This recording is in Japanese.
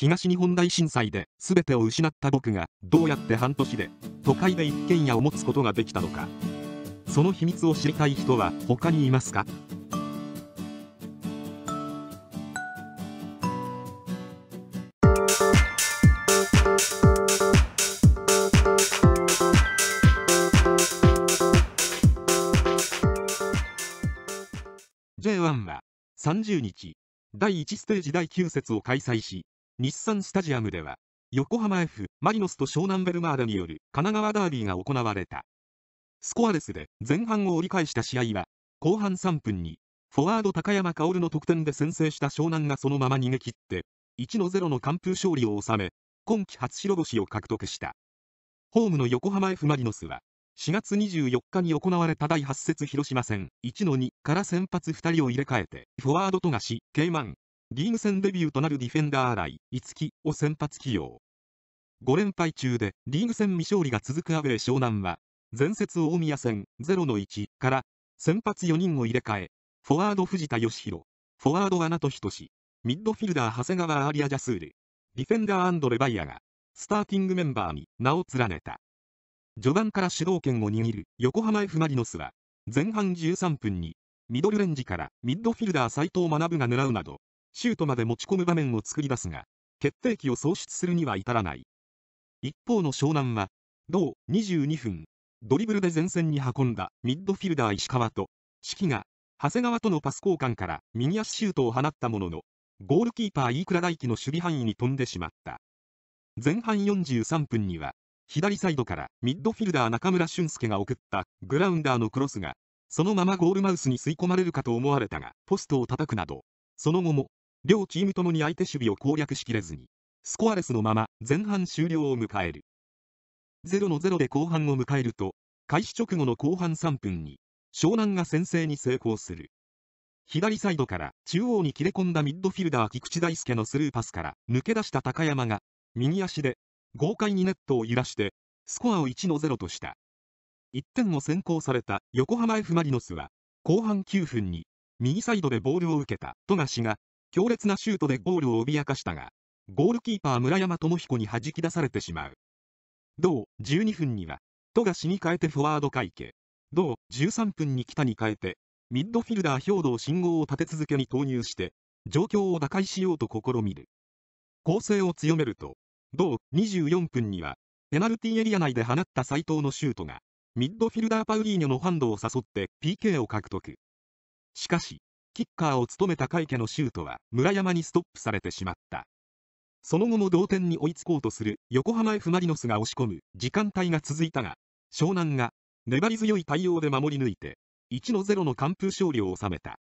東日本大震災で全てを失った僕がどうやって半年で都会で一軒家を持つことができたのかその秘密を知りたい人は他にいますか J1 は30日、第1ステージ第9節を開催し、日産スタジアムでは、横浜 F・ マリノスと湘南ベルマーレによる神奈川ダービーが行われた。スコアレスで前半を折り返した試合は、後半3分に、フォワード高山薫の得点で先制した湘南がそのまま逃げ切って、1-0の完封勝利を収め、今季初白星を獲得した。ホームの横浜 F・ マリノスは、4月24日に行われた第8節広島戦1-2から先発2人を入れ替えて、フォワード富樫、ケイマン、リーグ戦デビューとなるディフェンダー来、五木を先発起用。5連敗中でリーグ戦未勝利が続くアウェー湘南は、前節大宮戦0の1から先発4人を入れ替え、フォワード藤田義弘、フォワード穴戸仁ミッドフィルダー長谷川アリア・ジャスール、ディフェンダーアンドレバイアが、スターティングメンバーに名を連ねた。序盤から主導権を握る横浜 F・ マリノスは、前半13分に、ミドルレンジからミッドフィルダー斎藤学が狙うなど、シュートまで持ち込む場面を作り出すが、決定機を喪失するには至らない。一方の湘南は、同22分、ドリブルで前線に運んだミッドフィルダー石川と、四季が、長谷川とのパス交換から右足シュートを放ったものの、ゴールキーパー飯倉大輝の守備範囲に飛んでしまった。前半43分には、左サイドからミッドフィルダー中村俊輔が送ったグラウンダーのクロスが、そのままゴールマウスに吸い込まれるかと思われたが、ポストを叩くなど、その後も両チームともに相手守備を攻略しきれずに、スコアレスのまま前半終了を迎える。0の0で後半を迎えると、開始直後の後半3分に、湘南が先制に成功する。左サイドから中央に切れ込んだミッドフィルダー菊池大輔のスルーパスから抜け出した高山が、右足で豪快にネットを揺らして、スコアを1の0とした。1点を先行された横浜 F・ マリノスは、後半9分に、右サイドでボールを受けた富樫が、強烈なシュートでゴールを脅かしたが、ゴールキーパー村山智彦に弾き出されてしまう。同12分には、富樫に変えてフォワード会計。同13分に北に変えて、ミッドフィルダー兵道信号を立て続けに投入して、状況を打開しようと試みる。攻勢を強めると、同24分には、ペナルティエリア内で放った斎藤のシュートが、ミッドフィルダーパウリーニョのハンドを誘って PK を獲得。しかし、キッカーを務めた海家のシュートは村山にストップされてしまった。その後も同点に追いつこうとする横浜 F・ マリノスが押し込む時間帯が続いたが、湘南が粘り強い対応で守り抜いて、1-0の完封勝利を収めた。